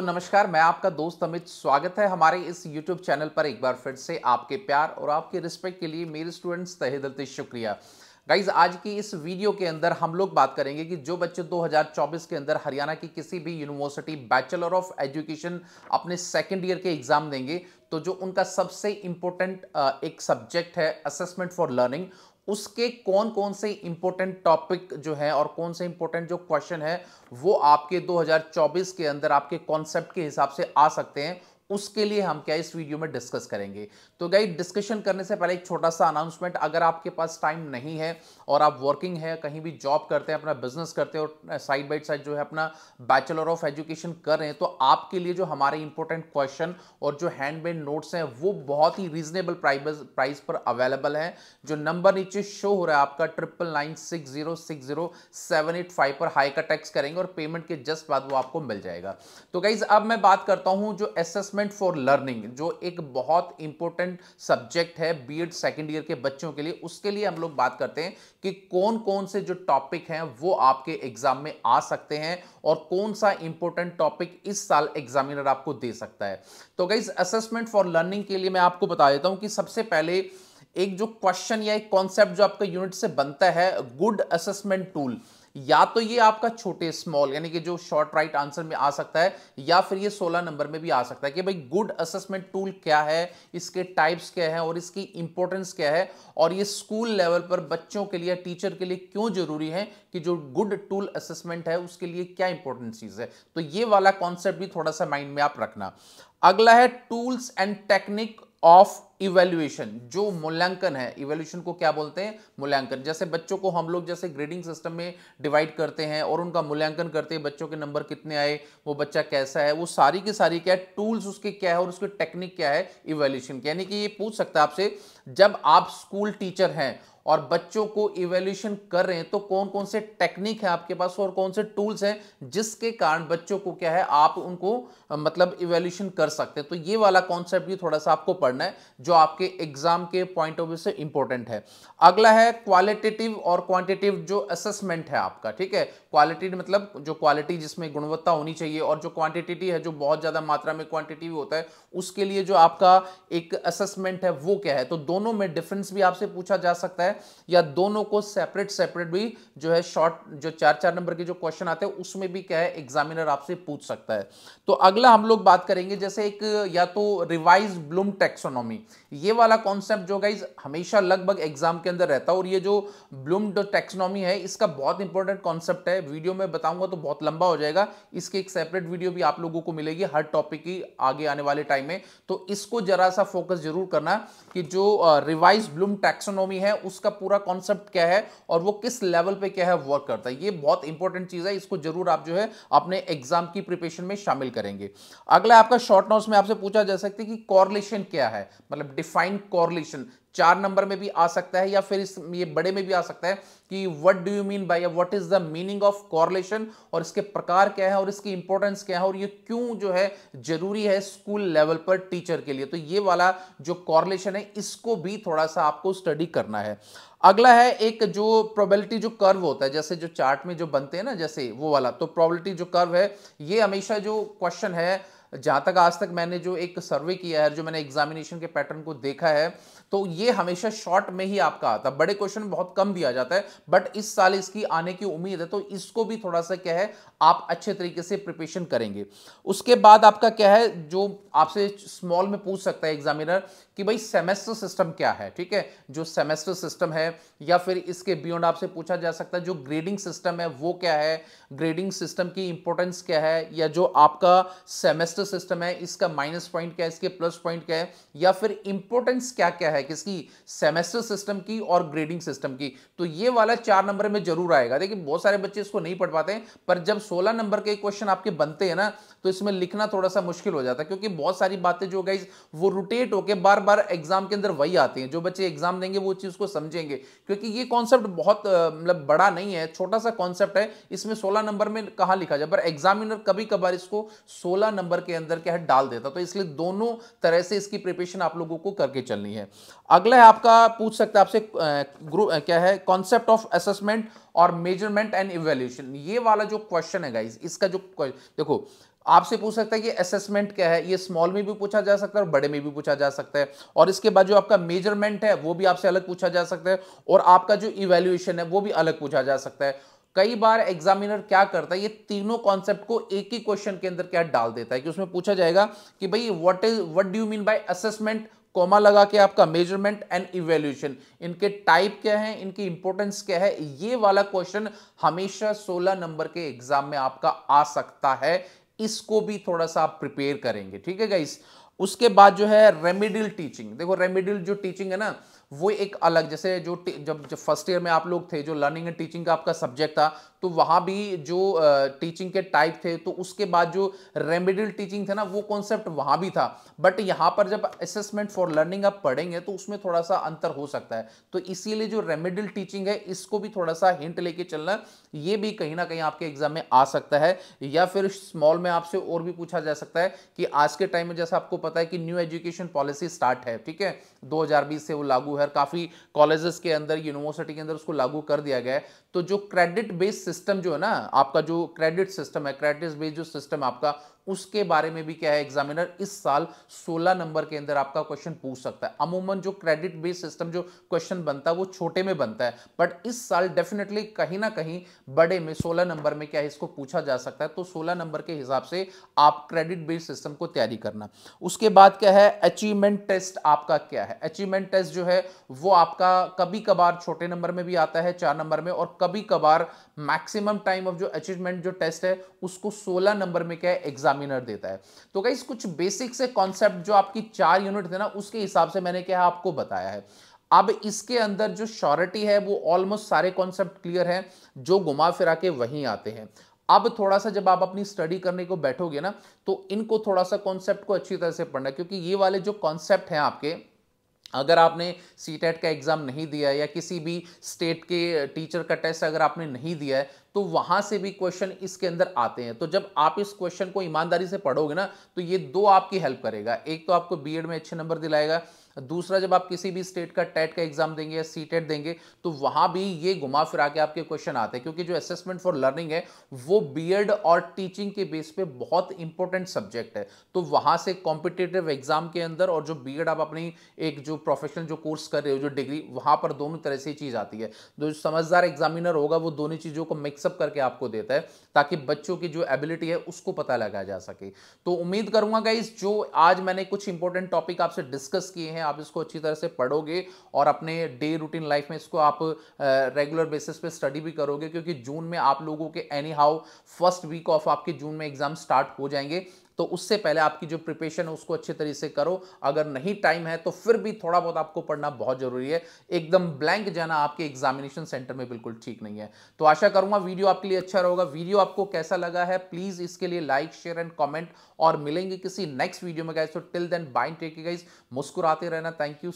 तो नमस्कार मैं आपका दोस्त अमित स्वागत है हमारे इस YouTube चैनल पर एक बार फिर से आपके प्यार और आपके रिस्पेक्ट के लिए मेरे स्टूडेंट्स तहे दिल से शुक्रिया गाइज आज की इस वीडियो के अंदर हम लोग बात करेंगे कि जो बच्चे 2024 के अंदर हरियाणा की किसी भी यूनिवर्सिटी बैचलर ऑफ एजुकेशन अपने सेकेंड ईयर के एग्जाम देंगे तो जो उनका सबसे इम्पोर्टेंट एक सब्जेक्ट है असेसमेंट फॉर लर्निंग उसके कौन कौन से इंपॉर्टेंट टॉपिक जो है और कौन से इंपॉर्टेंट जो क्वेश्चन है वो आपके 2024 के अंदर आपके कॉन्सेप्ट के हिसाब से आ सकते हैं उसके लिए हम क्या इस वीडियो में डिस्कस करेंगे तो गई डिस्कशन करने से पहले एक छोटा सा अनाउंसमेंट अगर आपके पास टाइम नहीं है और आप वर्किंग है कहीं भी जॉब करते हैं अपना बिजनेस करते हैं और साइड बाई साइड जो है अपना बैचलर ऑफ एजुकेशन कर रहे हैं तो आपके लिए जो हमारे इंपॉर्टेंट क्वेश्चन और जो हैंडमेड नोट्स हैं वो बहुत ही रीजनेबल प्राइस पर अवेलेबल है जो नंबर नीचे शो हो रहा है आपका triple nine six zero six zero seven eight five पर हाई का टैक्स करेंगे और पेमेंट के जस्ट बाद वो आपको मिल जाएगा तो गाइज अब मैं बात करता हूँ जो एसेसमेंट असेसमेंट फॉर लर्निंग जो एक बहुत इंपॉर्टेंट सब्जेक्ट है बी एड सेकेंड ईयर के बच्चों के लिए उसके लिए हम लोग बात करते हैं कि कौन कौन से जो टॉपिक हैं वो आपके एग्जाम में आ सकते हैं और कौन सा इंपॉर्टेंट टॉपिक इस साल एग्जामिनर आपको दे सकता है तो गाइज असेसमेंट फॉर लर्निंग के लिए मैं आपको बता देता हूं कि सबसे पहले एक जो क्वेश्चन या एक कॉन्सेप्ट जो आपका यूनिट से बनता है गुड असेसमेंट टूल या तो ये आपका छोटे स्मॉल यानी कि जो शॉर्ट राइट आंसर में आ सकता है या फिर ये सोलह नंबर में भी आ सकता है कि भाई गुड असेसमेंट टूल क्या है इसके टाइप्स क्या है और इसकी इंपॉर्टेंस क्या है और ये स्कूल लेवल पर बच्चों के लिए टीचर के लिए क्यों जरूरी है कि जो गुड टूल असेसमेंट है उसके लिए क्या इंपॉर्टेंट चीज़ है तो ये वाला कॉन्सेप्ट भी थोड़ा सा माइंड में आप रखना अगला है tools and technique of evaluation जो मूल्यांकन है इवेल्युएशन को क्या बोलते हैं मूल्यांकन जैसे बच्चों को हम लोग जैसे ग्रेडिंग सिस्टम में डिवाइड करते हैं और उनका मूल्यांकन करते हैं बच्चों के नंबर कितने आए वो बच्चा कैसा है वो सारी की सारी क्या है टूल्स उसके क्या है और उसके टेक्निक क्या है इवेल्युएशन यानी कि ये पूछ सकता है आपसे जब आप स्कूल टीचर हैं और बच्चों को इवेल्युएशन कर रहे हैं तो कौन कौन से टेक्निक है आपके पास और कौन से टूल्स हैं जिसके कारण बच्चों को क्या है आप उनको मतलब इवेल्युएशन कर सकते हैं तो ये वाला कॉन्सेप्ट भी थोड़ा सा आपको पढ़ना है जो जो आपके एग्जाम के पॉइंट ऑफ व्यू से इंपॉर्टेंट है अगला है क्वालिटेटिव और क्वांटिटेटिव जो असेसमेंट है आपका ठीक है क्वालिटी मतलब जो क्वालिटी जिसमें गुणवत्ता होनी चाहिए और जो क्वांटिटी है जो बहुत ज़्यादा मात्रा में क्वांटिटी होता है उसके लिए जो आपका एक असेसमेंट है वो क्या है तो दोनों में डिफरेंस भी आपसे पूछा जा सकता है या दोनों को सेपरेट सेपरेट भी जो है शॉर्ट जो चार चार नंबर के जो क्वेश्चन आते हैं उसमें भी क्या है एग्जामिनर आपसे पूछ सकता है तो अगला हम लोग बात करेंगे जैसे एक या तो रिवाइज ब्लूम टेक्सोनॉमी ये वाला कॉन्सेप्ट जो गाइज हमेशा लगभग एग्जाम के अंदर रहता है और ये जो ब्लूम्ड टेक्सनॉमी है इसका बहुत इंपॉर्टेंट कॉन्सेप्ट है वीडियो में बताऊंगा तो बहुत लंबा हो जाएगा इसके एक सेपरेट वीडियो भी आप लोगों को मिलेगी हर टॉपिक की आगे आने वाले टाइम में तो इसको जरा सा फोकस जरूर करना कि जो रिवाइज ब्लूम टेक्सोनॉमी है उसका पूरा कॉन्सेप्ट क्या है और वो किस लेवल पर क्या है वर्क करता है ये बहुत इंपॉर्टेंट चीज़ है इसको जरूर आप जो है अपने एग्जाम की प्रिपरेशन में शामिल करेंगे अगला आपका शॉर्ट नोट्स में आपसे पूछा जा सकता है कि कॉरलेशन क्या है मतलब डिफाइन कॉरलेशन चार नंबर में भी आ सकता है या फिर इस ये बड़े में भी आ सकता है कि what do you mean by what is the meaning of correlation और इसके प्रकार क्या है और इसकी इंपॉर्टेंस क्या है और ये क्यों जो है जरूरी है स्कूल लेवल पर टीचर के लिए तो ये वाला जो कॉरलेशन है इसको भी थोड़ा सा आपको स्टडी करना है अगला है एक जो प्रोबेबिलिटी जो कर्व होता है जैसे जो चार्ट में जो बनते हैं ना जैसे वो वाला तो प्रोबेबिलिटी जो कर्व है ये हमेशा जो क्वेश्चन है जहाँ तक आज तक मैंने जो एक सर्वे किया है जो मैंने एग्जामिनेशन के पैटर्न को देखा है तो ये हमेशा शॉर्ट में ही आपका आता है बड़े क्वेश्चन बहुत कम दिया जाता है बट इस साल इसकी आने की उम्मीद है तो इसको भी थोड़ा सा क्या है आप अच्छे तरीके से प्रिपरेशन करेंगे उसके बाद आपका क्या है जो आपसे स्मॉल में पूछ सकता है एग्जामिनर कि भाई सेमेस्टर सिस्टम क्या है ठीक है जो सेमेस्टर सिस्टम है या फिर इसके बियॉन्ड आपसे पूछा जा सकता है जो ग्रेडिंग सिस्टम है वो क्या है ग्रेडिंग सिस्टम की इंपॉर्टेंस क्या है या जो आपका सेमेस्टर सिस्टम है इसका माइनस पॉइंट क्या है इसके प्लस पॉइंट क्या है या फिर इंपॉर्टेंस क्या क्या है है किसकी सेमेस्टर सिस्टम की और ग्रेडिंग सिस्टम की तो ये वाला चार नंबर में जरूर आएगा देखिए बहुत सारे बच्चे इसको नहीं पढ़ पाते पर जब सोलह नंबर के क्वेश्चन आपके बनते हैं ना तो इसमें लिखना थोड़ा सा मुश्किल हो जाता है क्योंकि बहुत सारी बातें जो गई वो रोटेट होकर बार बार एग्जाम के अंदर वही आती हैं जो बच्चे एग्जाम देंगे वो चीज़ को समझेंगे क्योंकि ये कॉन्सेप्ट बहुत मतलब बड़ा नहीं है छोटा सा कॉन्सेप्ट है इसमें सोलह नंबर में कहा लिखा जाए पर एग्जामिनर कभी कभार इसको सोलह नंबर के अंदर क्या डाल देता तो इसलिए दोनों तरह से इसकी प्रिपरेशन आप लोगों को करके चलनी है अगला है आपका पूछ सकता है आपसे ग्रुप क्या है कॉन्सेप्ट ऑफ असेसमेंट और मेजरमेंट एंड इवेल्यूशन ये वाला जो क्वेश्चन है गाइज इसका जो देखो आपसे पूछ सकता है कि असेसमेंट क्या है ये स्मॉल में भी पूछा जा सकता है और बड़े में भी पूछा जा सकता है और इसके बाद जो आपका मेजरमेंट है वो भी आपसे अलग पूछा जा सकता है और आपका जो इवेल्यूएशन है वो भी अलग पूछा जा सकता है कई बार एग्जामिनर क्या करता है ये तीनों कॉन्सेप्ट को एक ही क्वेश्चन के अंदर क्या डाल देता है कि उसमें पूछा जाएगा कि भाई what is what do mean by assessment comma लगा के आपका मेजरमेंट एंड इवेल्यूशन इनके टाइप क्या है इनकी इंपोर्टेंस क्या है ये वाला क्वेश्चन हमेशा 16 नंबर के एग्जाम में आपका आ सकता है इसको भी थोड़ा सा आप प्रिपेयर करेंगे ठीक है गाइस उसके बाद जो है रेमिडियल टीचिंग देखो रेमिडियल जो टीचिंग है ना वो एक अलग जैसे जो जब जब फर्स्ट ईयर में आप लोग थे जो लर्निंग एंड टीचिंग का आपका सब्जेक्ट था तो वहां भी जो टीचिंग के टाइप थे तो उसके बाद जो रेमेडियल टीचिंग थे ना वो कॉन्सेप्ट वहां भी था बट यहां पर जब असेसमेंट फॉर लर्निंग आप पढ़ेंगे तो उसमें थोड़ा सा अंतर हो सकता है तो इसीलिए जो रेमेडियल टीचिंग है इसको भी थोड़ा सा हिंट लेके चलना ये भी कहीं ना कहीं आपके एग्जाम में आ सकता है या फिर स्मॉल में आपसे और भी पूछा जा सकता है कि आज के टाइम में जैसा आपको पता है कि न्यू एजुकेशन पॉलिसी स्टार्ट है ठीक है 2020 से वो लागू है काफ़ी कॉलेजेस के अंदर यूनिवर्सिटी के अंदर उसको लागू कर दिया गया है तो जो क्रेडिट बेस्ड सिस्टम जो है ना आपका जो क्रेडिट सिस्टम है क्रेडिट बेस्ड जो सिस्टम आपका उसके बारे में भी क्या है एग्जामिनर इस साल 16 नंबर के अंदर आपका क्वेश्चन पूछ सकता है अमूमन जो क्रेडिट बेस्ड सिस्टम जो क्वेश्चन बनता है वो छोटे में बनता है बट इस साल डेफिनेटली कहीं ना कहीं बड़े में 16 नंबर में क्या है इसको पूछा जा सकता है तो 16 नंबर के हिसाब से आप क्रेडिट बेस्ड सिस्टम को तैयारी करना उसके बाद क्या है अचीवमेंट टेस्ट आपका क्या है अचीवमेंट टेस्ट जो है वो आपका कभी कभार छोटे नंबर में भी आता है चार नंबर में और कभी कभार मैक्सिमम टाइम ऑफ जो अचीवमेंट जो टेस्ट है उसको सोलह नंबर में क्या है एग्जाम एग्जामिनर देता है तो गाइस कुछ बेसिक से कॉन्सेप्ट जो आपकी चार यूनिट थे ना उसके हिसाब से मैंने क्या आपको बताया है अब इसके अंदर जो श्योरिटी है वो ऑलमोस्ट सारे कॉन्सेप्ट क्लियर हैं जो घुमा फिरा के वहीं आते हैं अब थोड़ा सा जब आप अपनी स्टडी करने को बैठोगे ना तो इनको थोड़ा सा कॉन्सेप्ट को अच्छी तरह से पढ़ना क्योंकि ये वाले जो कॉन्सेप्ट हैं आपके अगर आपने सी e का एग्ज़ाम नहीं दिया या किसी भी स्टेट के टीचर का टेस्ट अगर आपने नहीं दिया है तो वहां से भी क्वेश्चन इसके अंदर आते हैं तो जब आप इस क्वेश्चन को ईमानदारी से पढ़ोगे ना तो ये दो आपकी हेल्प करेगा एक तो आपको बीएड में अच्छे नंबर दिलाएगा दूसरा जब आप किसी भी स्टेट का टेट का एग्जाम देंगे या सी टेट e देंगे तो वहां भी ये घुमा फिरा के आपके क्वेश्चन आते हैं क्योंकि जो असेसमेंट फॉर लर्निंग है वो बीएड और टीचिंग के बेस पे बहुत इंपॉर्टेंट सब्जेक्ट है तो वहां से कॉम्पिटेटिव एग्जाम के अंदर और जो बी आप अपनी एक जो प्रोफेशनल जो कोर्स कर रहे हो जो डिग्री वहां पर दोनों तरह से चीज आती है जो समझदार एग्जामिनर होगा वो दोनों चीजों को मिक्सअप करके आपको देता है ताकि बच्चों की जो एबिलिटी है उसको पता लगाया जा सके तो उम्मीद करूंगा गाइज जो आज मैंने कुछ इंपॉर्टेंट टॉपिक आपसे डिस्कस किए हैं आप इसको अच्छी तरह से पढ़ोगे और अपने डे रूटीन लाइफ में इसको आप रेगुलर बेसिस पे स्टडी भी करोगे क्योंकि जून में आप लोगों के any how first week of आपके जून में एग्जाम स्टार्ट हो जाएंगे तो उससे पहले आपकी जो प्रिपरेशन है उसको अच्छे तरीके से करो अगर नहीं टाइम है तो फिर भी थोड़ा बहुत आपको पढ़ना बहुत जरूरी है एकदम ब्लैंक जाना आपके एग्जामिनेशन सेंटर में बिल्कुल ठीक नहीं है तो आशा करूंगा वीडियो आपके लिए अच्छा रहेगा वीडियो आपको कैसा लगा है प्लीज इसके लिए लाइक शेयर एंड कॉमेंट और मिलेंगे किसी नेक्स्ट वीडियो में गाइज तो till then bye and take guys मुस्कुराते रहना थैंक यू